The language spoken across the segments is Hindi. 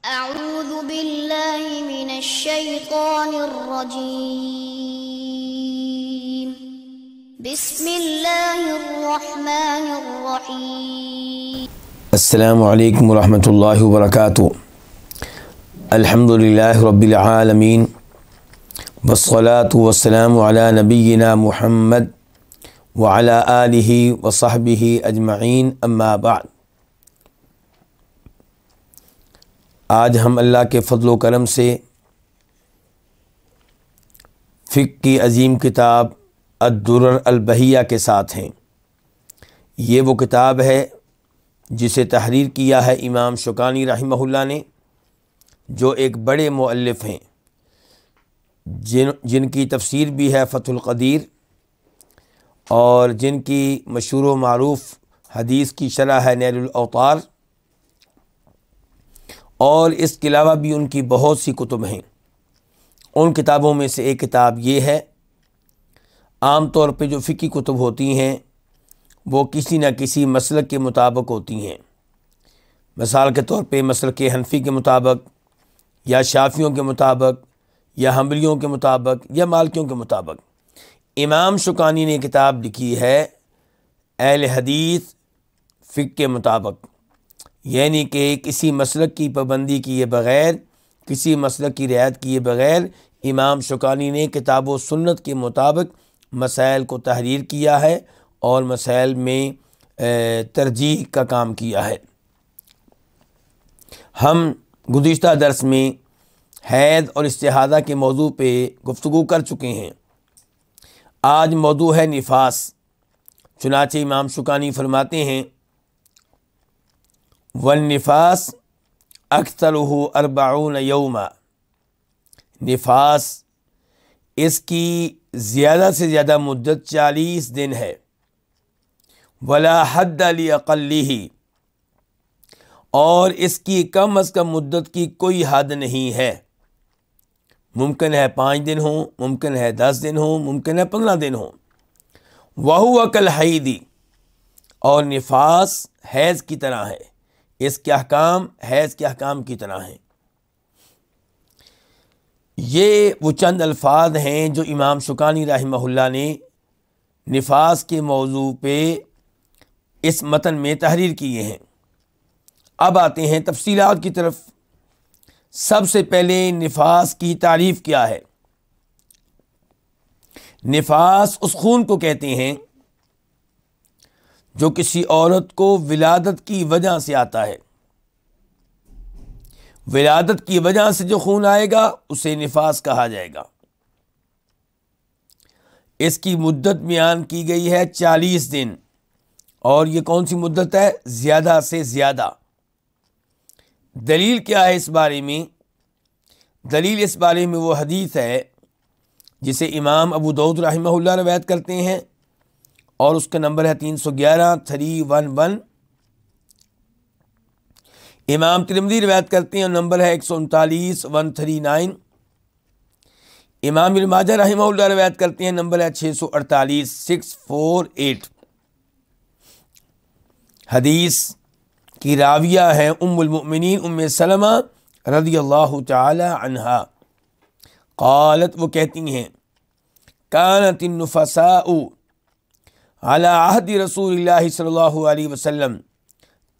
أعوذ بالله من الشيطان الرجيم بسم الله الرحمن الرحيم السلام عليكم ورحمة الله وبركاته الحمد لله رب العالمين والصلاة والسلام على نبينا محمد وعلى آله وصحبه أجمعين أما بعد आज हम अल्लाह के फ़ضल करम से फ़िक की अजीम किताब अद्दुरर अलबहिया के साथ हैं ये वो किताब है जिसे तहरीर किया है इमाम शुकानी रहमहुल्ला ने जो एक बड़े मुअल्लिफ़ हैं जिन जिनकी तफसीर भी है फ़तुल्क़दीर और जिनकी मशहूर मरूफ़ हदीस की शरह है नैरुलअतार और इसके अलावा भी उनकी बहुत सी कुतुब हैं उन किताबों में से एक किताब ये है आम तौर पे जो फ़िकी कुतुब होती हैं वो किसी न किसी मसल के मुताबिक होती हैं मिसाल के तौर पे मसल के हनफी के मुताबिक या शाफियों के मुताबिक या हमलियों के मुताबिक या मालकियों के मुताबिक इमाम शुकानी ने किताब लिखी है अहल हदीस फ़िक के मुताबिक यानी कि किसी मसल की पाबंदी किए बग़ैर किसी मसलक की रियायत किए बग़ैर इमाम शुकानी ने किताब व सुन्नत के मुताबिक मसाइल को तहरीर किया है और मसाइल में तरजीह का काम किया है हम गुज्त दरस में हैद और इस्तेहादा के मौजू पर गुफ्तु कर चुके हैं आज मौजू है निफास चुनाचे इमाम शुकानी फरमाते हैं वनफास अक्सरह अरबाउन यौमा नफास इसकी ज़्यादा से ज़्यादा मदत चालीस दिन है वला अली अकली ही और इसकी कम अज़ कम मदत की कोई हद नहीं है मुमकिन है पाँच दिन हो मुमकिन है दस दिन हो मुमकिन है पंद्रह दिन हो वह अकल हईदी और नफास हैज़ की तरह है इसके अहकाम हैज़ के अहकाम की तरह हैं ये वो चंद अल्फाज हैं जो इमाम शुकानी रहमहुल्ला ने निफास के मौजू पे इस मतन में तहरीर किए हैं अब आते हैं तफसीलात की तरफ सबसे पहले निफास की तारीफ़ क्या है निफास उस खून को कहते हैं जो किसी औरत को विलादत की वजह से आता है विलादत की वजह से जो खून आएगा उसे निफास कहा जाएगा इसकी मुद्दत बयान की गई है चालीस दिन और ये कौन सी मुद्दत है ज़्यादा से ज़्यादा दलील क्या है इस बारे में दलील इस बारे में वो हदीस है जिसे इमाम अबू दाऊद रहमहुल्लाह रवायत करते हैं और उसका नंबर है तीन सौ ग्यारह थ्री वन वन इमाम तिरमदी रिवायत करते हैं और नंबर है एक सौ उनतालीस वन थ्री नाइन इमाम माजा रहीमल्ला रिवायत करते हैं नंबर है छः सौ अड़तालीस सिक्स फोर एट हदीस की राविया है उम्मिन उम सलमा रदी अल्लाह तहा कालत वो कहती हैं कानतिनफ़सा अलाहदी रसूल सल्ला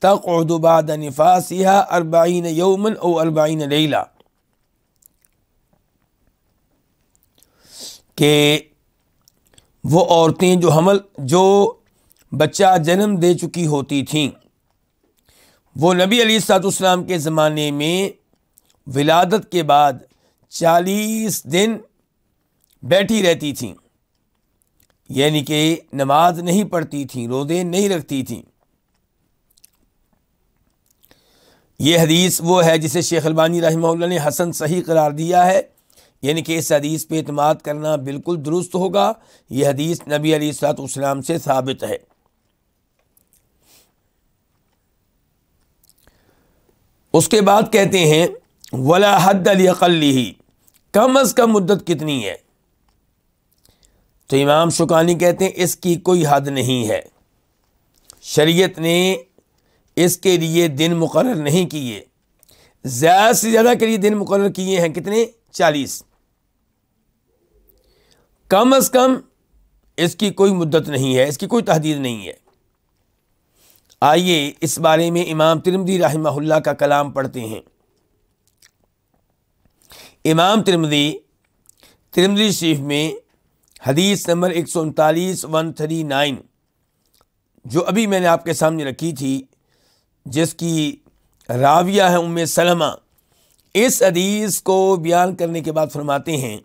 तक तकबाद नफ़ासी अरबाइन यौमन ओ अरबाइन लैला के वो औरतें जो हमल जो बच्चा जन्म दे चुकी होती थीं वो नबी अली सातम के ज़माने में विलादत के बाद चालीस दिन बैठी रहती थीं यानी कि नमाज नहीं पढ़ती थी रोज़े नहीं रखती थी ये हदीस वो है जिसे शेख अलबानी रहमल्ला ने हसन सही करार दिया है यानी कि इस हदीस पे अतमाद करना बिल्कुल दुरुस्त होगा यह हदीस नबी अली सलाम से साबित है उसके बाद कहते हैं वला हद अली कम अज़ कम मुद्दत कितनी है तो इमाम शुकानी कहते हैं इसकी कोई हद नहीं है शरीयत ने इसके लिए दिन मुकर नहीं किए ज़्यादा से ज़्यादा के लिए दिन मुकर किए हैं कितने चालीस कम अज़ कम इसकी कोई मुद्दत नहीं है इसकी कोई तहदीद नहीं है आइए इस बारे में इमाम तिरमदी रहमहुल्ला का कलाम पढ़ते हैं इमाम तिरमदी तिरमदी शरीफ में हदीस नंबर एक सौ उनतालीस वन थ्री नाइन जो अभी मैंने आपके सामने रखी थी जिसकी राविया है उम सलमा इस हदीस को बयान करने के बाद फरमाते हैं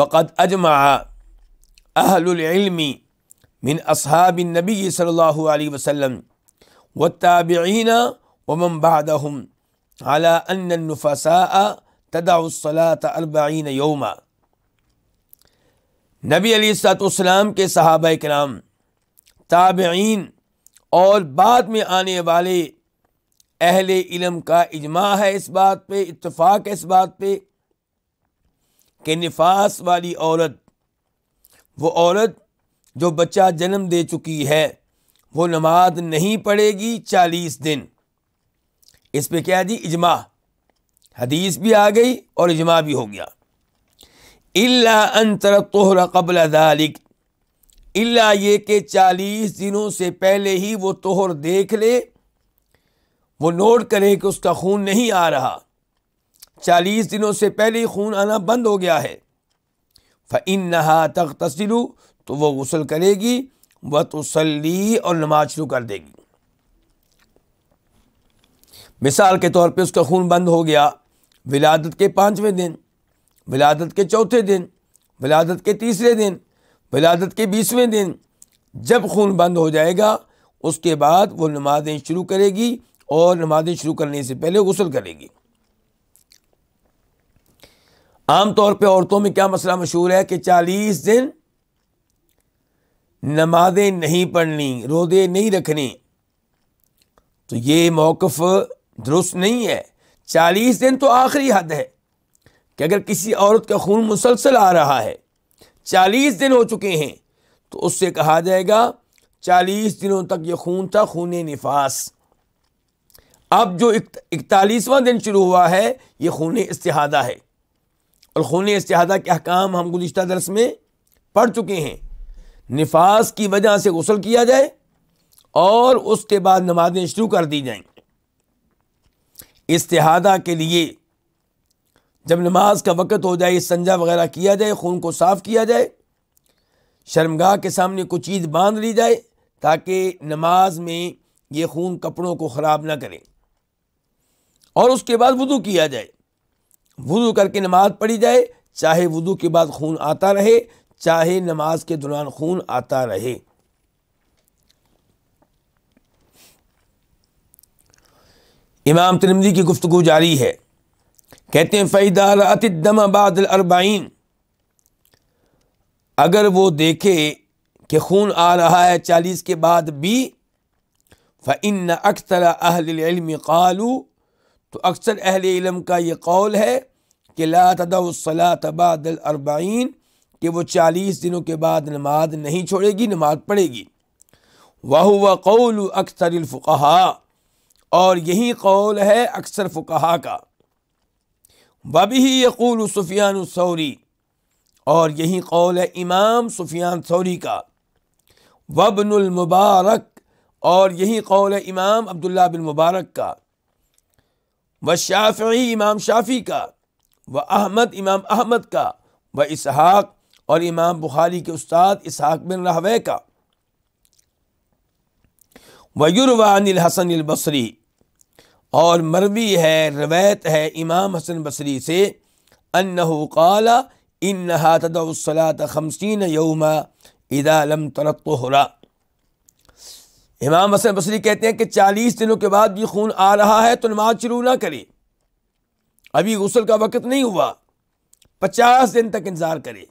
वक़द अजमा अहलमी मिन असहाब नबी सल्ला वसम व ताबीन वमन बहदम अला नफ़सा तदासलात अरबाइन योमा नबी अली सलाम के सहाब कराम ताबीन और बाद में आने वाले अहल इलम का इजमा है इस बात पर इतफ़ाक़ इस बात पर कि नफास वाली औरत वो औरत जो बच्चा जन्म दे चुकी है वो नमाज नहीं पढ़ेगी चालीस दिन इस पर क्या जी इजमा हदीस भी आ गई और इजमा भी हो गया इल्ला अंतर तोहरा कबल दालिक इल्ला ये कि चालीस दिनों से पहले ही वो तोहर देख ले वो नोट करे कि उसका खून नहीं आ रहा चालीस दिनों से पहले ही खून आना बंद हो गया है फ़िन नहा तक तस्लू तो वह गसल करेगी व तसली और नमाज शुरू कर देगी मिसाल के तौर पर उसका खून बंद हो गया विलादत के पाँचवें दिन विलादत के चौथे दिन विलादत के तीसरे दिन विलादत के बीसवें दिन जब खून बंद हो जाएगा उसके बाद वो नमाजें शुरू करेगी और नमाजें शुरू करने से पहले गसल करेगी आम तौर पे औरतों में क्या मसला मशहूर है कि चालीस दिन नमाजें नहीं पढ़नी रोदे नहीं रखने तो ये मौकफ़ दुरुस्त नहीं है चालीस दिन तो आखिरी हद है कि अगर किसी औरत का खून मुसलसल आ रहा है चालीस दिन हो चुके हैं तो उससे कहा जाएगा चालीस दिनों तक ये खून था खून नफास अब जो इकतालीसवां दिन शुरू हुआ है ये खून इस्तेहादा है और खून इस्तेहादा के अहकाम हम गुज्त दरस में पढ़ चुके हैं नफास की वजह से गसल किया जाए और उसके बाद नमाजें शुरू कर दी जाएं इस्तिहादा के लिए जब नमाज का वक़्त हो जाए संजा वगैरह किया जाए खून को साफ़ किया जाए शर्मगाह के सामने कुछ चीज़ बांध ली जाए ताकि नमाज में ये खून कपड़ों को ख़राब ना करें और उसके बाद वज़ू किया जाए वज़ू करके नमाज पढ़ी जाए चाहे वुदू के बाद खून आता रहे चाहे नमाज के दौरान खून आता रहे इमाम तिरमदी की गुफ्तु जारी है कहते हैं फ़ैदार अतिदम बादल अरबाइन अगर वो देखे कि खून आ रहा है चालीस के बाद भी फ़िन अक्सर अहलम कालू तो अक्सर अहल इलम का ये कौल है कि ला तदसला तबादल अरबाइन कि वो चालीस दिनों के बाद नमाज नहीं छोड़ेगी नमाज पढ़ेगी वाह व कौल अक्सर और यही कौल है अक्सर फ़ुकहा का वबी यकूल सुफियान सौरी और यही कौल है इमाम सुफियान सौरी का वबनमबारक और यही कौल है इमाम अब्दुल्ला बिन मुबारक का व शाफ़ी इमाम शाफ़ी का व अहमद इमाम अहमद का व इसहाक़ और इमाम बुखारी के उस्ताद इसहाक़ बिन रहवे का वयुरवान हसन और मरवी है रवैत है इमाम हसन बसरी से अनकाला इन तदसलात खमसिन यौमा इदालम तनतहरा इमाम हसन बसरी कहते हैं कि चालीस दिनों के बाद ये खून आ रहा है तो नमाज शुरू ना करें अभी गसल का वक़्त नहीं हुआ पचास दिन तक इंतज़ार करें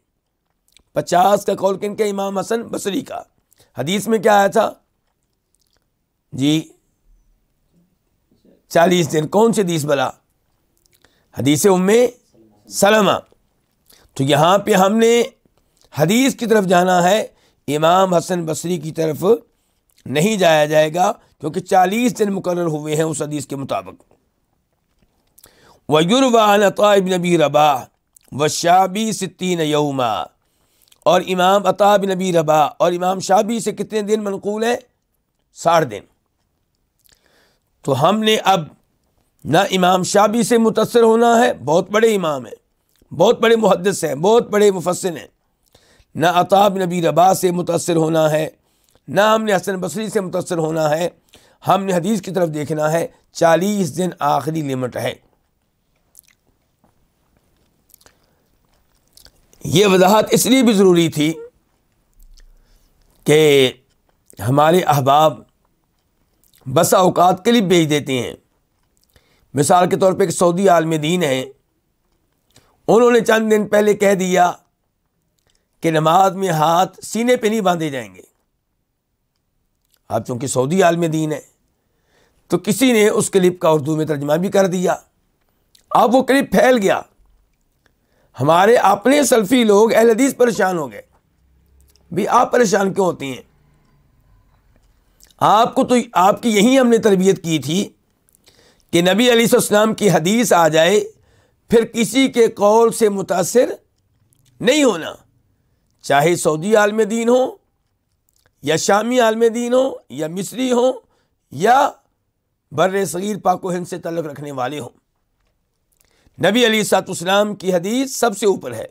पचास का कौल किन के इमाम हसन बसरी का हदीस में क्या आया था जी चालीस दिन कौन से हदीस बला हदीस उम्म सलमा तो यहाँ पे हमने हदीस की तरफ जाना है इमाम हसन बसरी की तरफ नहीं जाया जाएगा क्योंकि चालीस दिन मुकर हुए हैं उस हदीस के मुताबिक वयुरवानताब नबी रबा व शाबी सित्तीन यौमा और इमाम अताब नबी रबा और इमाम शाबी से कितने दिन मनकूल है साठ दिन तो हमने अब ना इमाम शाबी से मुतासर होना है बहुत बड़े इमाम हैं बहुत बड़े मुहदस हैं बहुत बड़े मुफसर हैं ना अताब नबी रबा से मुतासर होना है ना हमने हसन बसरी से मुतसर होना है हमने हदीस की तरफ देखना है चालीस दिन आखिरी लिमिट है ये वजाहत इसलिए भी ज़रूरी थी कि हमारे अहबाब बसा अवकात के लिए भेज देते हैं मिसाल के तौर पर एक सऊदी आलम दीन हैं उन्होंने चंद दिन पहले कह दिया कि नमाज में हाथ सीने पे नहीं बांधे जाएंगे आप चूँकि सऊदी आलम दीन है तो किसी ने उस क्लिप का उर्दू में तर्जमा भी कर दिया अब वो क्लिप फैल गया हमारे अपने सल्फ़ी लोग एहदीस परेशान हो गए भी आप परेशान क्यों होती हैं आपको तो आपकी यही हमने तरबियत की थी कि नबी अलीसम की हदीस आ जाए फिर किसी के कौल से मुतासर नहीं होना चाहे सऊदी आलम दीन हो या शामी आलम दीन हो या मिस्री हो या बर सगीर पाको हिंद से तलक रखने वाले हों नबी अली उसम की हदीस सबसे ऊपर है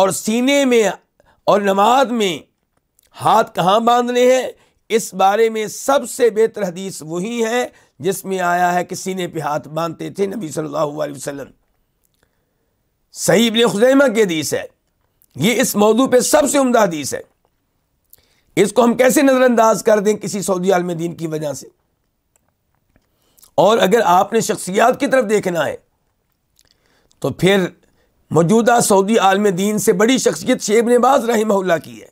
और सीने में और नमाज में हाथ कहाँ बांधने हैं इस बारे में सबसे बेहतर हदीस वही है जिसमें आया है कि सीने पे हाथ बांधते थे नबी सल्लल्लाहु अलैहि वसल्लम सही इबन खुजैमा की हदीस है ये इस मौजू पे सबसे उमदा हदीस है इसको हम कैसे नज़रअंदाज कर दें किसी सऊदी आलम दीन की वजह से और अगर आपने शख्सियात की तरफ देखना है तो फिर मौजूदा सऊदी आलम दीन से बड़ी शख्सियत शेब नबाज रही की है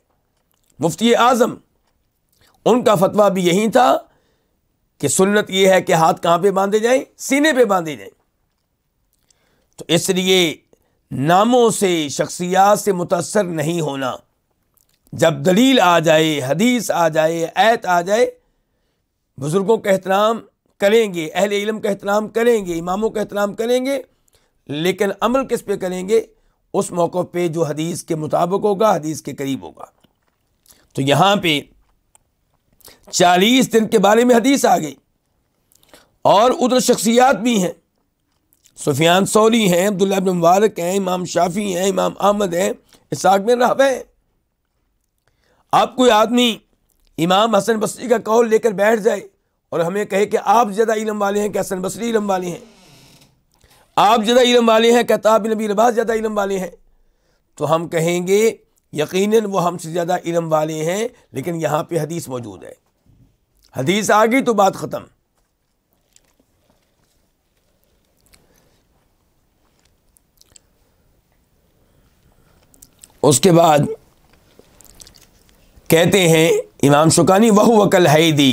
मुफ्ती आज़म उनका फतवा भी यही था कि सुन्नत ये है कि हाथ कहाँ पे बांधे जाएं सीने पे बांधे जाएं तो इसलिए नामों से शख्सियात से मुतासर नहीं होना जब दलील आ जाए हदीस आ जाए ऐत आ जाए बुज़ुर्गों का एहतराम करेंगे अहल इलम का एहतराम करेंगे इमामों का एहतराम करेंगे लेकिन अमल किस पे करेंगे उस मौक़ों पे जो हदीस के मुताबिक होगा हदीस के करीब होगा तो यहाँ पे चालीस दिन के बारे में हदीस आ गई और उधर शख्सियात भी हैं सुफियान सौरी हैं अब्दुल्ला मुबारक हैं इमाम शाफी हैं इमाम अहमद हैं इसाक में रहब हैं आप कोई आदमी इमाम हसन बसरी का कौल लेकर बैठ जाए और हमें कहे कि आप ज़्यादा इलम वाले हैं कि हसन बसरी इलम वाले हैं आप ज़्यादा इलम वाले हैं कहताब नबी रबास ज़्यादा इलम वाले हैं तो हम कहेंगे यकीनन वो हमसे ज़्यादा इलम वाले हैं लेकिन यहाँ पे हदीस मौजूद है हदीस आ गई तो बात ख़त्म उसके बाद कहते हैं इमाम शुकानी वह वकल हैदी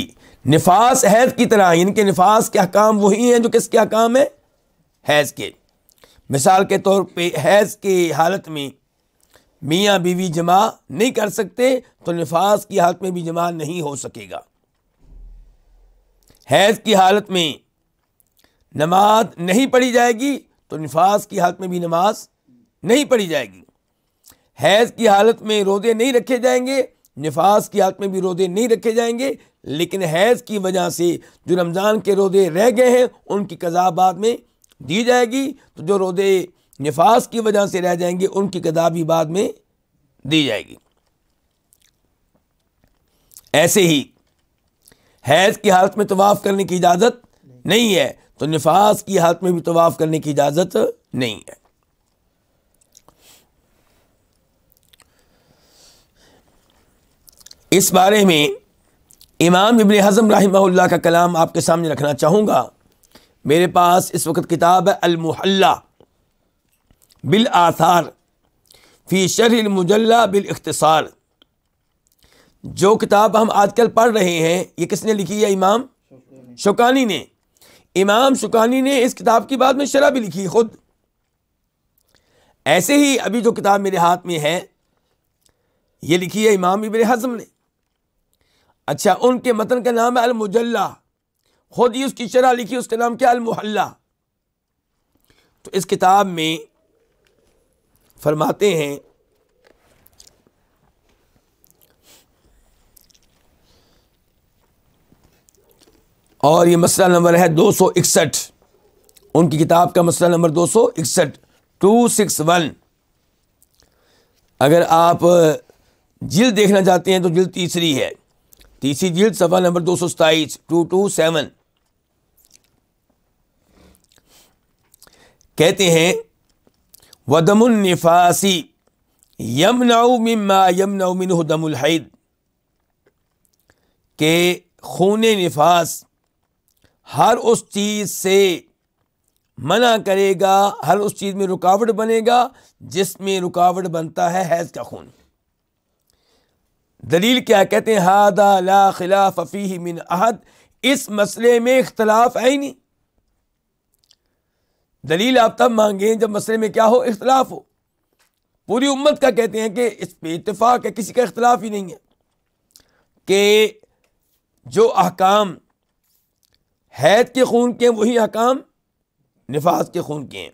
निफास हैज़ की तरह इनके निफास के हकाम वही हैं जो किसके हकाम है हैज़ के मिसाल के तौर पे हैज़ के हालत में मियाँ बीवी जमा नहीं कर सकते तो निफास की हालत में भी जमा नहीं हो सकेगा हैज़ की हालत में नमाज नहीं पढ़ी जाएगी तो निफास की हालत में भी नमाज नहीं पढ़ी जाएगी हैज़ की हालत में रोज़े नहीं रखे जाएंगे निफास की हालत में भी रोज़े नहीं रखे जाएंगे लेकिन हैज़ की वजह से जो रमज़ान के रोज़े रह गए हैं उनकी कज़ा बाद में दी जाएगी तो जो रोज़े निफास की वजह से रह जाएंगे उनकी कज़ा भी बाद में दी जाएगी ऐसे ही हैज़ की हालत में तवाफ़ करने की इजाज़त नहीं है तो नफास की हालत में भी तवाफ़ करने की इजाज़त नहीं है इस बारे में इमाम इबन हज़म रही का कलाम आपके सामने रखना चाहूँगा मेरे पास इस वक्त किताब है अलमहल्ला बिल आसार फ़ी मुजल्ला बिल अख्तसार जो किताब हम आजकल पढ़ रहे हैं ये किसने लिखी है इमाम शुकानी ने इमाम शुकानी ने इस किताब की बाद में शरा भी लिखी खुद ऐसे ही अभी जो किताब मेरे हाथ में है ये लिखी है इमाम इबन हजम ने अच्छा उनके मतन का नाम है अलमुजल्ला खुद ही उसकी शरह लिखी उसका नाम क्या अलमोहल्ला तो इस किताब में फरमाते हैं और ये मसला नंबर है दो सौ इकसठ उनकी किताब का मसला नंबर दो सौ इकसठ टू सिक्स वन अगर आप जिल्द देखना चाहते हैं तो जिल्द तीसरी है तीसरी जिल्द सफ़ा नंबर दो सौ सताईस टू टू सेवन कहते हैं वदमुलनफासी यमनाऊ मम्मा यमनाऊ मिन हैद के खून नफास हर उस चीज़ से मना करेगा हर उस चीज़ में रुकावट बनेगा जिसमें रुकावट बनता है हैज़ का खून दलील क्या कहते हैं हादा ला खिलाफ फ़ी मिन अहद इस मसले में इख्तलाफ है ही नहीं दलील आप तब मांगे जब मसले में क्या हो इख्तलाफ हो पूरी उम्मत का कहते हैं कि इस पर इतफाक़ है किसी का इख्तलाफ ही नहीं है कि जो अहकाम हैत के खून के वही हकाम नफाज के खून के हैं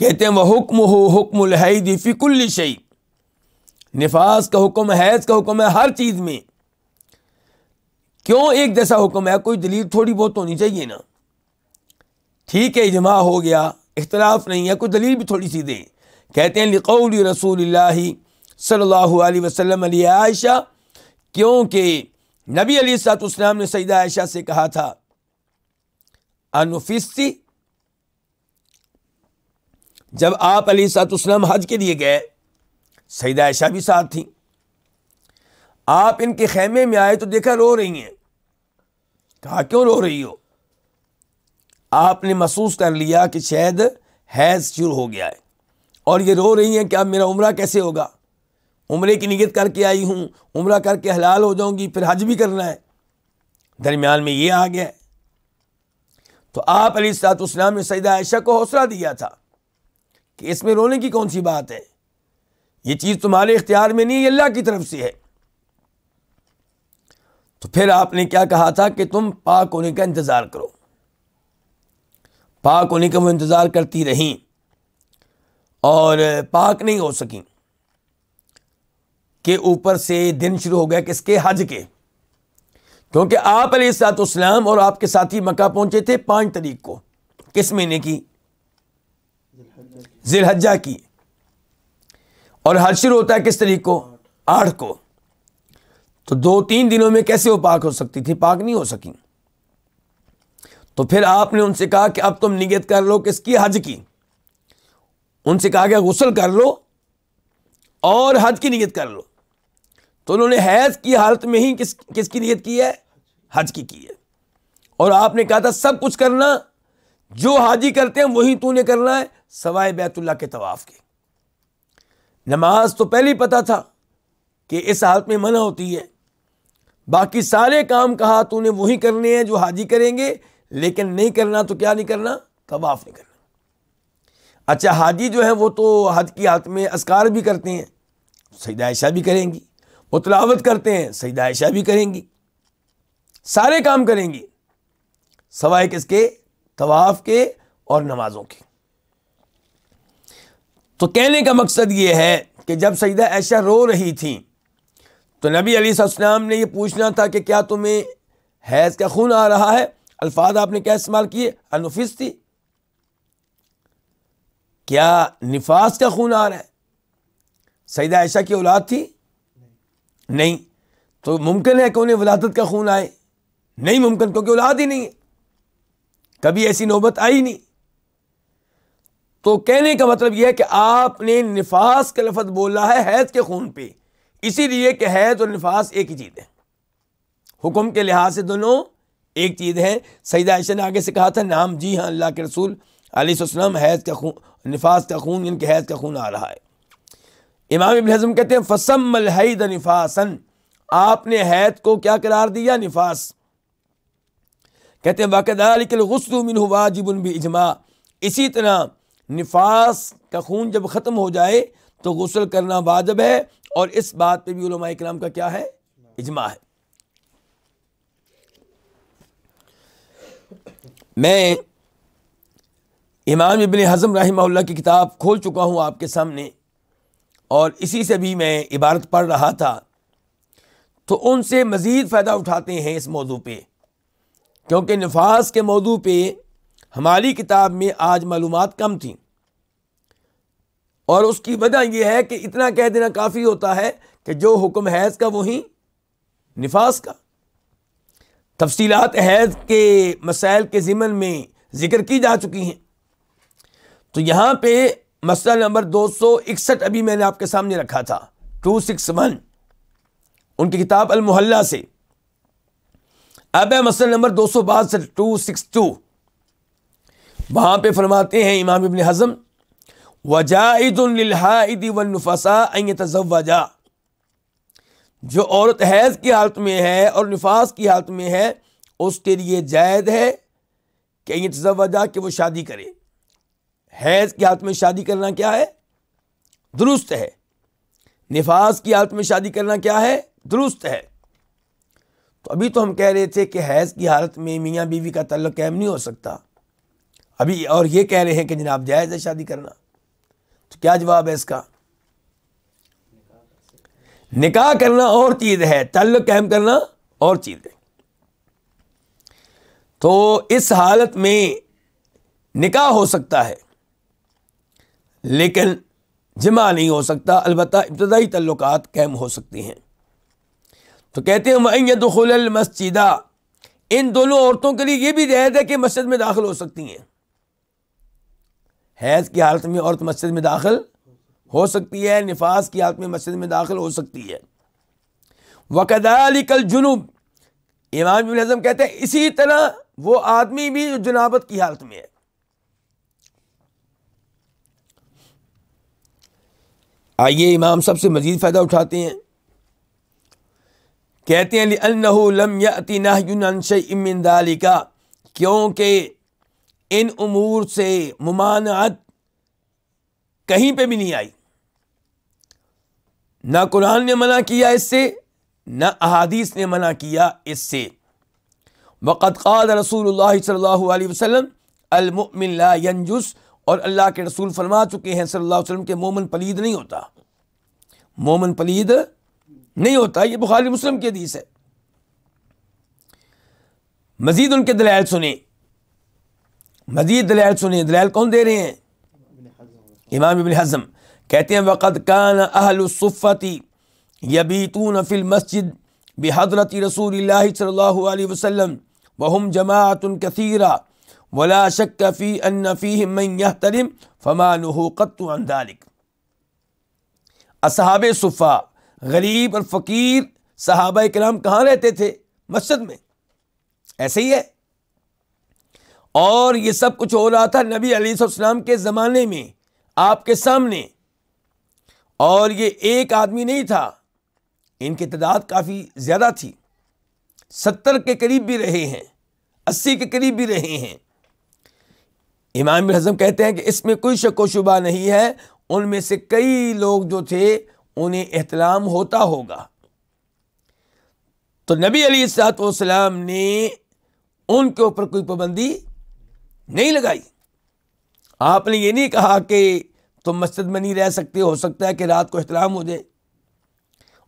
कहते हैं वह हुक्म हो हुक्म हैदी फ़िकुल्ल शई नफाज का हुक्म हैज का हुक्म है हर चीज़ में क्यों एक जैसा हुक्म है कोई दलील थोड़ी बहुत होनी चाहिए ना ठीक है इजमा हो गया इख्तलाफ नहीं है कोई दलील भी थोड़ी सी दे कहते हैं लिकौल रसूल सल्ला वसलम आयशा क्योंकि नबी अली सातम ने सईद आयशा से कहा था अनुफिस्ती जब आप अली सातम हज के लिए गए सईद आयशा भी साथ थी आप इनके खेमे में आए तो देखा रो रही हैं कहा क्यों रो रही हो आपने महसूस कर लिया कि शायद हैज़ शुरू हो गया है और ये रो रही हैं कि अब मेरा उम्र कैसे होगा उम्र की नियत करके आई हूँ उम्र करके हलाल हो जाऊँगी फिर हज भी करना है दरमियान में ये आ गया तो आप अली सातुस्लाम ने सईद आयशा को हौसला दिया था कि इसमें रोने की कौन सी बात है ये चीज़ तुम्हारे इख्तियार में नहीं है अल्लाह की तरफ से है तो फिर आपने क्या कहा था कि तुम पाक होने का इंतज़ार करो पाक होने का वो इंतज़ार करती रहीं और पाक नहीं हो सकें के ऊपर से दिन शुरू हो गया किसके हज के क्योंकि आप अलीसलाम और आपके साथी मक्का पहुंचे थे पांच तारीख को किस महीने की जिलहजा की और हज शुरू होता है किस तरीक को आठ को तो दो तीन दिनों में कैसे वो पाक हो सकती थी पाक नहीं हो सकी तो फिर आपने उनसे कहा कि अब तुम निगत कर लो किसकी हज की उनसे कहा गया गुसल कर लो और हज की नियत कर लो तो उन्होंने हैज की हालत में ही किस किसकी नीयत की है हज की की है और आपने कहा था सब कुछ करना जो हाजी करते हैं वही तूने करना है सवाए बैतुल्ला के तवाफ़ के नमाज तो पहले ही पता था कि इस हालत में मना होती है बाकी सारे काम कहा तूने वही करने हैं जो हाजी करेंगे लेकिन नहीं करना तो क्या नहीं करना तवाफ़ नहीं करना अच्छा हाजी जो है वो तो हज की हालत में असकार भी करते हैं सईदा ऐशा भी करेंगी वो तलावत करते हैं सईदा आयशा भी करेंगी सारे काम करेंगी सवाए किसके तवाफ़ के और नमाजों के तो कहने का मकसद ये है कि जब सईदा ऐशा रो रही थी तो नबी अली सलाम ने यह पूछना था कि क्या तुम्हें हैज़ का खून आ रहा है अल्फाज आपने क्या इस्तेमाल किए अनुफिस थी क्या निफास का खून आ रहा है सईदा ऐशा की औलाद थी नहीं तो मुमकिन है कि उन्हें वलादत का खून आए नहीं मुमकिन क्योंकि औलाद ही नहीं है कभी ऐसी नौबत आई नहीं तो कहने का मतलब यह है कि आपने निफास का लफज बोला है हैज के खून पे इसीलिए कि हैज और निफास एक ही चीज़ है हुक्म के लिहाज से दोनों एक चीज़ है सईद आयशा ने आगे से कहा था नाम जी हाँ अल्लाह के रसूल अलीसम हैज़ का खून निफास का खून इनके हैज़ का खून आ रहा है इमाम इबन हज़म कहते हैं फसम हैद नफासन आपने हैद को क्या करार दिया निफास कहते हैं वाकदालगसमिन वाजिबन भी इजमा इसी तरह नफास का खून जब ख़त्म हो जाए तो गसल करना वाजब है और इस बात पर भी कराम का क्या है इजमा है मैं इमाम इबन हज़म रही की किताब खोल चुका हूँ आपके सामने और इसी से भी मैं इबारत पढ़ रहा था तो उनसे मज़ीद फ़ायदा उठाते हैं इस मौजू पर क्योंकि नफाज के मौजू पर हमारी किताब में आज मालूम कम थी और उसकी वजह यह है कि इतना कह देना काफ़ी होता है कि जो हुक्म हैज़ का वहीं नफाज का तफसीत हैज़ के मसाइल के ज़िमन में ज़िक्र की जा चुकी हैं तो यहाँ पर मसला नंबर दो सौ इकसठ अभी मैंने आपके सामने रखा था टू सिक्स वन उनकी किताब अलमहल्ला से अब है मसला नंबर दो सौ बासठ टू सिक्स टू वहां पर फरमाते हैं इमाम इबन हज़म वजाइदिलहाइद वनफसा जो औरत हैज़ की हालत में है और नफास की हालत में है उसके लिए जायद है कि तजवजा कि वो शादी करे हैज़ की हालत में शादी करना क्या है दुरुस्त है निफास की हालत में शादी करना क्या है दुरुस्त है तो अभी तो हम कह रहे थे कि हैज़ की हालत में मियाँ बीवी का तल्लक कायम नहीं हो सकता अभी और ये कह रहे हैं कि जनाब जायज़ है शादी करना तो क्या जवाब है इसका निकाह करना और चीज़ है तल्ल कायम करना और चीज़ है तो इस हालत में निकाह हो सकता है लेकिन जमा नहीं हो सकता अलबत् इब्तदाई तल्लक कैम हो सकती हैं तो कहते हैं मैदल मस्जिदा इन दोनों औरतों के लिए ये भी रहत है कि मस्जिद में दाखिल हो सकती हैं हैज़ की हालत में औरत मस्जिद में दाखिल हो सकती है नफाज की हालत में मस्जिद में दाखिल हो सकती है वकदालिकल जुनूब इमाम कहते हैं इसी तरह वो आदमी भी जो जनाबत की हालत में है आइए इमाम सबसे मज़ीद फ़ायदा उठाते हैं कहते हैं लम यति नाहनशालिका क्योंकि इन अमूर से ममानत कहीं पर भी नहीं आई ना कुरान ने मना किया इससे ना अहादीस ने मना किया इससे वक़त क़ाल रसूल सल्ला वसम अलमिनजुस और अल्लाह के रसूल फरमा चुके हैं सल्लल्लाहु अलैहि वसल्लम के मोमन पलीद नहीं होता मोमन पलीद नहीं होता ये बुखारी मुस्लिम के हदीस है मज़ीद उनके दलाल सुने मज़ीद दलाल सुने दलाल कौन दे रहे हैं इमाम इबन हज़म कहते हैं वक़द कान अहलसफ़ती यबीतून फ़िल मस्जिद बहदरत रसूल सल्ला वसम वहम जमातन कसीरा वला शक फ़ी अनफ़ी मैं गरीब और फ़कीर सहाबा कराम कहाँ रहते थे मस्जिद में ऐसे ही है और ये सब कुछ हो रहा था नबी अलीसम के ज़माने में आपके सामने और ये एक आदमी नहीं था इनकी तादाद काफ़ी ज़्यादा थी सत्तर के करीब भी रहे हैं अस्सी के करीब भी रहे हैं इमाम हजम कहते हैं कि इसमें कोई शक व शुबा नहीं है उनमें से कई लोग जो थे उन्हें एहतराम होता होगा तो नबी अली सलाम ने उनके ऊपर कोई पाबंदी नहीं लगाई आपने ये नहीं कहा कि तुम मस्जिद में नहीं रह सकते हो सकता है कि रात को एहतराम हो जाए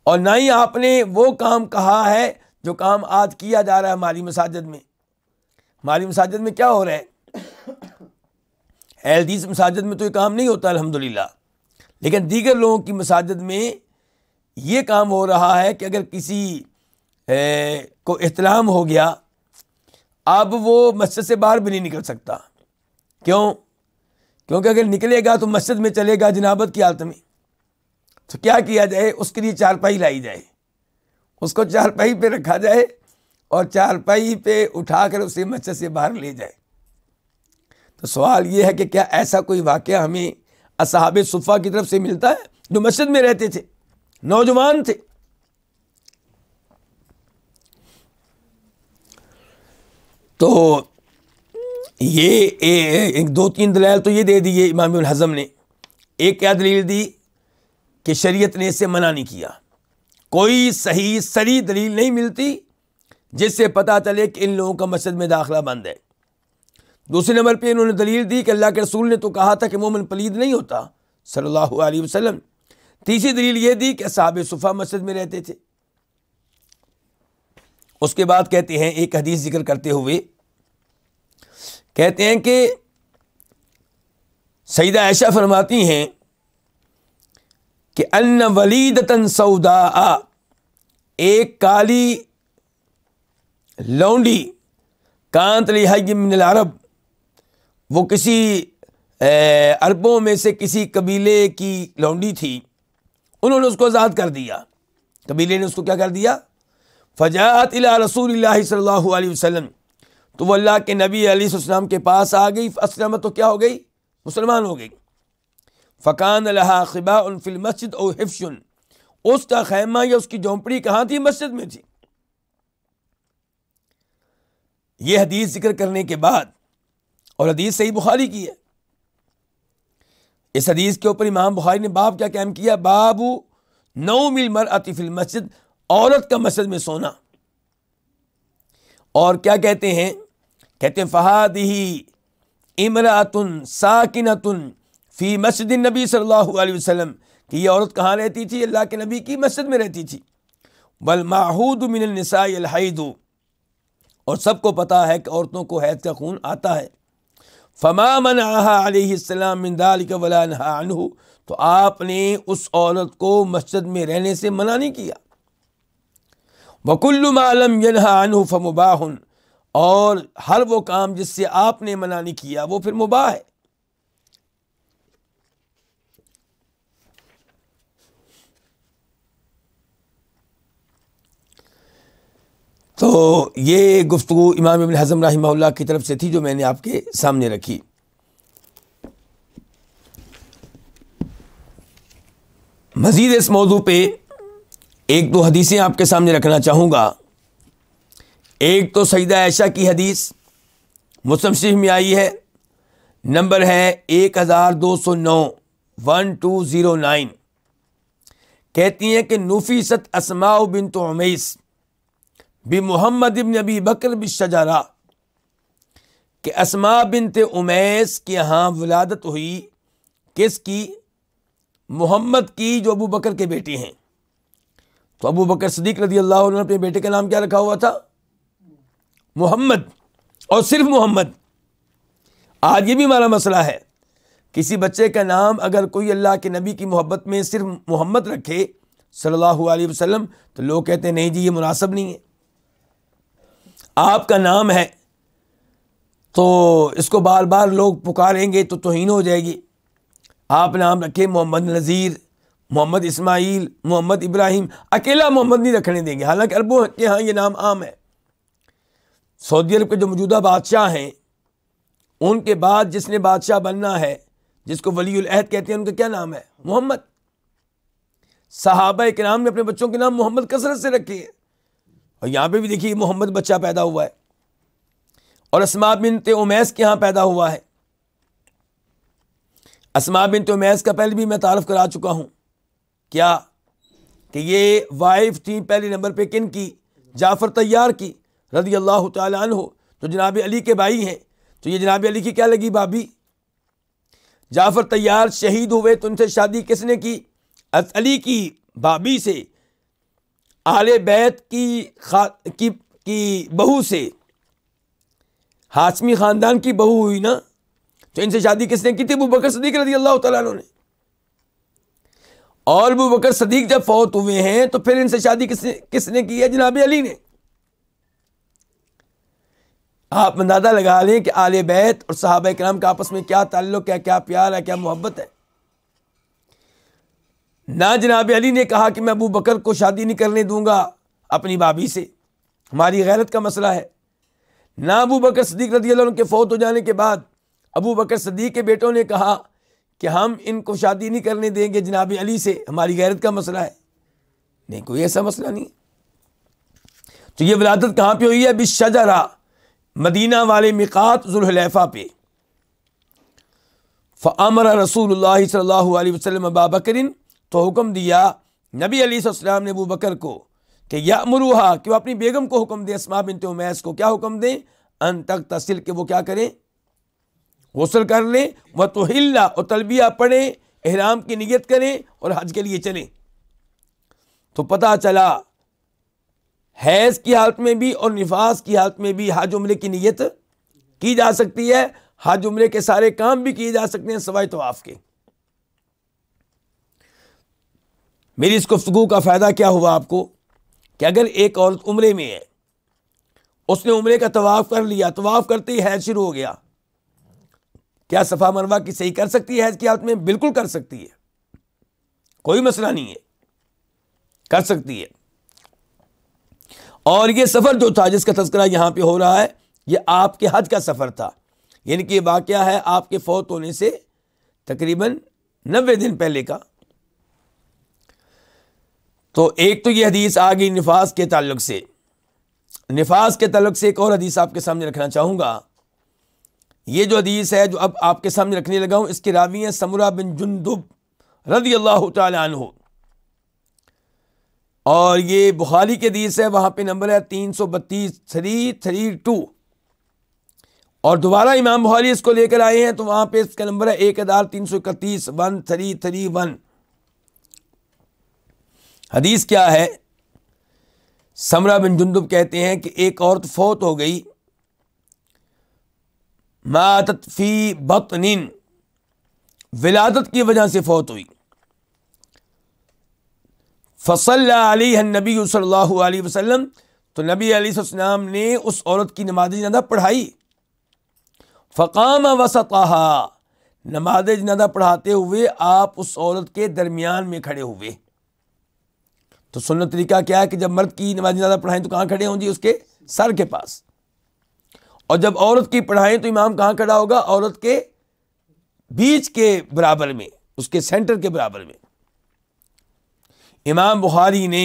और ना ही आपने वो काम कहा है जो काम आज किया जा रहा है हमारी मसाजद में हमारी मसाजद में क्या हो रहा है एलदीस मसाजिद में तो ये काम नहीं होता अलहमदिल्ला लेकिन दीगर लोगों की मसाजद में ये काम हो रहा है कि अगर किसी ए, को अहतलाम हो गया अब वो मस्जिद से बाहर भी नहीं निकल सकता क्यों क्योंकि अगर निकलेगा तो मस्जिद में चलेगा जनाबत की हालत में तो क्या किया जाए उसके लिए चारपाई लाई जाए उसको चारपाई पे रखा जाए और चारपाई पे उठाकर उसे मस्जिद से बाहर ले जाए तो सवाल ये है कि क्या ऐसा कोई वाक़ हमें असहाब सुफ़ा की तरफ से मिलता है जो मस्जिद में रहते थे नौजवान थे तो ये एक दो तीन दलाल तो ये दे दिए इमाम हज़म ने एक क्या दलील दी कि शरीयत ने इससे मना नहीं किया कोई सही सरी दलील नहीं मिलती जिससे पता चले कि इन लोगों का मस्जिद में दाखला बंद है दूसरे नंबर पर इन्होंने दलील दी कि अल्लाह के रसूल ने तो कहा था कि मोमिन पलीद नहीं होता सल्लल्लाहु अलैहि वसल्लम तीसरी दलील ये दी कि साहब सुफा मस्जिद में रहते थे उसके बाद कहते हैं एक हदीस जिक्र करते हुए कहते हैं कि सईदा ऐशा फरमाती हैं कि अन्न वलीद तन सऊदा एक काली लौंडी कांत लिहाज मिनल अरब वो किसी अरबों में से किसी कबीले की लौंडी थी उन्होंने उसको आज़ाद कर दिया कबीले ने उसको क्या कर दिया फजात अला रसूल सल्ला वसम तो वो अल्लाह के नबी अलीसम के पास आ गई असलम तो क्या हो गई मुसलमान हो गई फ़कान अलाखिबा उनफिल मस्जिद और हिफ्शन उसका खैमा या उसकी झोंपड़ी कहाँ थी मस्जिद में थी ये हदीस जिक्र करने के बाद और हदीस सही बुखारी की है इस हदीस के ऊपर इमाम बुखारी ने बाब क्या कैम किया बाबू नौ मिल मर अतिफिल मस्जिद औरत का मस्जिद में सोना और क्या कहते हैं कहते हैं फ़हाद ही इमरातन साकिनतन फ़ी मस्जिद नबी सल्लल्लाहु अलैहि वसल्लम कि यह औरत कहाँ रहती थी अल्लाह के नबी की मस्जिद में रहती थी बल माहूद मिनसाईद और सबको पता है कि औरतों को हैद का खून आता है फमा मनासलामिनदालिक वलानहानू तो आपने उस औरत को मस्जिद में रहने से मना नहीं किया वकुल्लुमालम यनहानू फ़मुबाहन और हर वो काम जिससे आपने मना नहीं किया वो फिर मुबाह है तो ये गुफ्तु इमाम इबन हज़म रही की तरफ से थी जो मैंने आपके सामने रखी मज़ीद इस मौजू पर एक दो हदीसें आपके सामने रखना चाहूँगा एक तो सईदा ऐशा की हदीस मुस्लिम शरीफ में आई है नंबर है एक हज़ार दो सौ नौ वन टू ज़ीरो नाइन कहती हैं कि नूफी सत असमा बिन तो उमैस बी मोहम्मद इबन नबी बकर बिशजरा के असमा बिनत उमैस के यहाँ वलादत हुई किसकी मोहम्मद की जो अबू बकर के बेटे हैं तो अबू बकर सदीक रदी अल्लाह ने अपने बेटे का नाम क्या रखा हुआ था मोहम्मद और सिर्फ मोहम्मद आज ये भी हमारा मसला है किसी बच्चे का नाम अगर कोई अल्लाह के नबी की मोहब्बत में सिर्फ मोहम्मद रखे सल्लल्लाहु अलैहि वसल्लम तो लोग कहते हैं नहीं जी ये मुनासब नहीं है आपका नाम है तो इसको बार बार लोग पुकारेंगे तो तोहन हो जाएगी आप नाम रखें मोहम्मद नज़ीर मोहम्मद इस्माइल मोहम्मद इब्राहिम अकेला मोहम्मद नहीं रखने देंगे हालांकि अरबों के यहाँ ये नाम आम है सऊदी अरब के जो मौजूदा बादशाह हैं उनके बाद जिसने बादशाह बनना है जिसको वलीहद कहते हैं उनका क्या नाम है मोहम्मद साहबा के नाम ने अपने बच्चों के नाम मोहम्मद कसरत से रखे हैं और यहाँ पे भी देखिए मोहम्मद बच्चा पैदा हुआ है और असमा बिनत उमैस के यहाँ पैदा हुआ है असमा बिनत उमैस का पहले भी मैं तारफ़ करा चुका हूँ क्या कि ये वाइफ थी पहले नंबर पे किन की जाफ़र तैयार की रदी अल्लाह तन हो तो जनाब अली के भाई हैं तो ये जनाब अली की क्या लगी भाभी जाफ़र तैयार शहीद हुए तो उनसे शादी किसने की अली की भाभी से आल बैत की, की की बहू से हाशमी ख़ानदान की बहू हुई ना तो इनसे शादी किसने की थी अबू बकर सदीक रजी अल्लाह तु ने और अबू बकर सदीक जब फौत हुए हैं तो फिर इनसे शादी किसने किसने की है जनाब अली ने आप अंदाज़ा लगा लें कि आले बैत और साहब कराम का आपस में क्या ताल्लुक़ है क्या प्यार है क्या मोहब्बत है ना जनाब अली ने कहा कि मैं अबू बकर को शादी नहीं करने दूंगा अपनी भाभी से हमारी गैरत का मसला है ना अबू बकर सदीक रदी के फ़ौत हो जाने के बाद अबू बकर सदीक के बेटों ने कहा कि हम इनको शादी नहीं करने देंगे जनाब अली से हमारी गैरत का मसला है नहीं कोई ऐसा मसला नहीं तो ये वलादत कहाँ पर हुई है अभी शजरा मदीना वाले मिकात जुल्हलैफा पे फ़ामर रसूल सल्ला वसलम बाबकरिन तो हुक्म दिया नबी अली ने अबू बकर को कि यामरूहा कि वह अपनी बेगम को हुक्म दे असमा बिनत उमैस को क्या हुक्म दें अन तक तसिल के वो क्या करें गौसल कर लें व तोहिल्ला और तलबिया पढ़ें अहराम की नीयत करें और हज के लिए चलें तो पता चला हैज़ की हालत में भी और निफास की हालत में भी हज उम्र की नीयत की जा सकती है हज उम्र के सारे काम भी किए जा सकते हैं सवाए तवाफ़ के मेरी इस गुफ्तु का फ़ायदा क्या हुआ आपको कि अगर एक औरत उम्रे में है उसने उम्रे का तवाफ़ कर लिया तवाफ़ करते ही हैज शुरू हो गया क्या सफ़ा मरवा की सही कर सकती है हैज की हालत में बिल्कुल कर सकती है कोई मसला नहीं है कर सकती है और ये सफ़र जो था जिसका तस्करा यहाँ पे हो रहा है ये आपके हज का सफ़र था यानी कि वाक़ है आपके फौत होने से तकरीबन नबे दिन पहले का तो एक तो ये हदीस आ गई नफाज के ताल्लुक से नफाज के तलक से एक और हदीस आपके सामने रखना चाहूँगा ये जो हदीस है जो अब आपके सामने रखने लगा हूँ इसके रावी हैं समरा बिन जुंदुब रदी अल्लाह तु और ये बुखारी के हदीस है वहाँ पे नंबर है तीन सौ बत्तीस थ्री थ्री टू और दोबारा इमाम बुखारी इसको लेकर आए हैं तो वहाँ पे इसका नंबर है एक हज़ार तीन सौ इकतीस वन थ्री थ्री वन हदीस क्या है समरा बिन जुंदुब कहते हैं कि एक औरत फौत हो गई मातत फ़ी बतनिन विलादत की वजह से फौत हुई फसल्ली नबी सल्लल्लाहु अलैहि तो नबी अलैहिस्सलाम ने उस औरत की नमाज जनादा पढ़ाई फ़काम वसतहा नमाज जनादा पढ़ाते हुए आप उस औरत के दरमियान में खड़े हुए तो सुन्नत तरीका क्या है कि जब मर्द की नमाज जनाजा पढ़ाएं तो कहाँ खड़े होंगे उसके सर के पास और जब औरत की पढ़ाएं तो इमाम कहाँ खड़ा होगा औरत के बीच के बराबर में उसके सेंटर के बराबर में इमाम बुखारी ने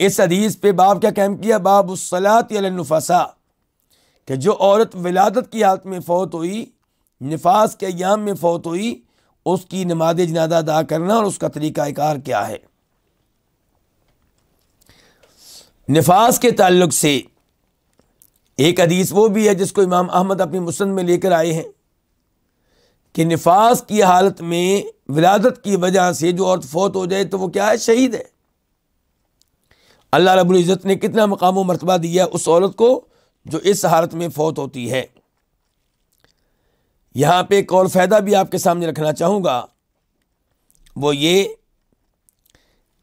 इस अदीज़ पे बाप क्या कहम किया बाब उसलातफसा कि जो औरत विलादत की हालत में फ़ौत हुई नफास के अयाम में फ़ौत हुई उसकी नमाज जनादा अदा करना और उसका कार क्या है नफाज के ताल्लुक से एक अदीस वो भी है जिसको इमाम अहमद अपनी मुसंद में लेकर आए हैं कि नफाज की हालत में विलादत की वजह से जो औरत फोत हो जाए तो वो क्या है शहीद है अल्लाह रब्बुल इज़्ज़त ने कितना मकाम व मरतबा दिया उस औरत को जो इस हालत में फोत होती है यहाँ पे एक और फ़ायदा भी आपके सामने रखना चाहूँगा वो ये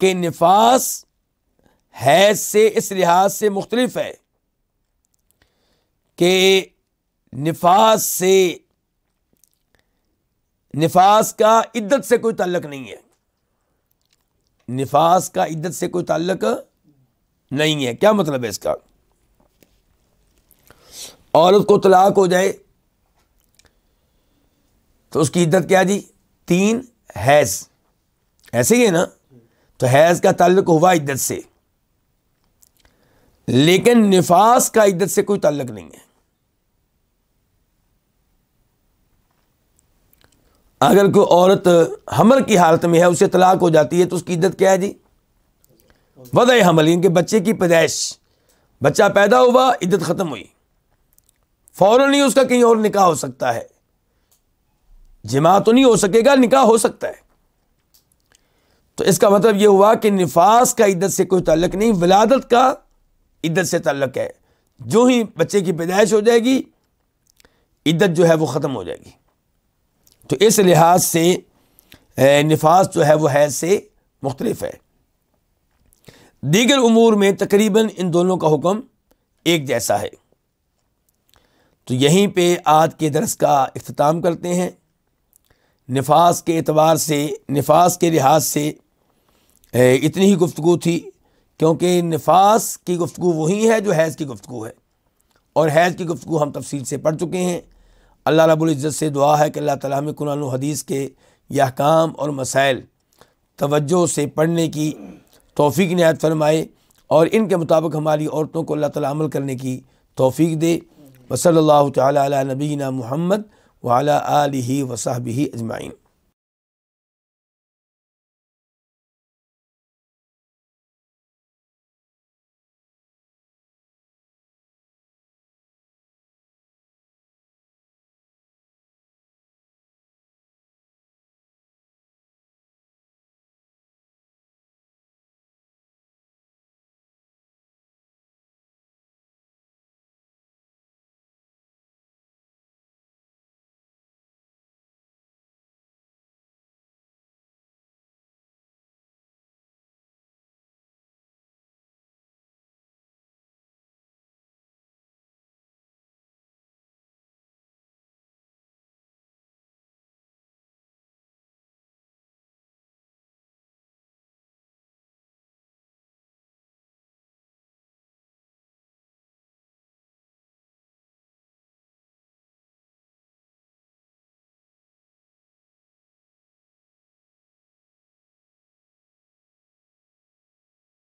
कि नफास हैज से इस लिहाज से मुख्तलफ है कि नफास से नफास का इद्दत से कोई ताल्लक नहीं है निफास का इद्दत से कोई ताल्लक नहीं है क्या मतलब है इसका औरत को तलाक हो जाए तो उसकी इद्दत क्या जी तीन हैज़ ऐसे ही है ना तो हैज़ का ताल्लुक हुआ इद्दत से लेकिन निफास का इद्दत से कोई ताल्लक नहीं है अगर कोई औरत हमर की हालत में है उसे तलाक हो जाती है तो उसकी इद्दत क्या है जी वजह हमल इनके बच्चे की पैदाइश बच्चा पैदा हुआ इद्दत ख़त्म हुई फौरन ही उसका कहीं और निकाह हो सकता है जिमा तो नहीं हो सकेगा निकाह हो सकता है तो इसका मतलब यह हुआ कि निफास का इद्दत से कोई ताल्लक नहीं विलादत का इद्दत से तल्लक है जो ही बच्चे की पैदाइश हो जाएगी इद्दत जो है वो ख़त्म हो जाएगी तो इस लिहाज से नफास जो है वह हैज से मुख्तलफ है दीगर उमूर में तकरीबन इन दोनों का हुक्म एक जैसा है तो यहीं पे आज के दरस का अख्ताम करते हैं नफास के एतबार से नफास के लिहाज से इतनी ही गुफ्तु थी क्योंकि नफास की गुफ्तु वही है जो हैज़ की गुफ्तु है और हैज़ की गुफ्तु हम तफसील से पढ़ चुके हैं अल्लाह रबुल्ज़त से दुआ है कि अल्लाह ताला हमें कुरान हदीस के यहकाम और मसाइल तवज्जो से पढ़ने की तोफ़ी नायत फरमाए और इनके मुताबिक हमारी औरतों को अल्लाह ताला अमल करने की तोफ़ी दे वसल तबीना महमद वाला आलि वसाहबी अजमाइन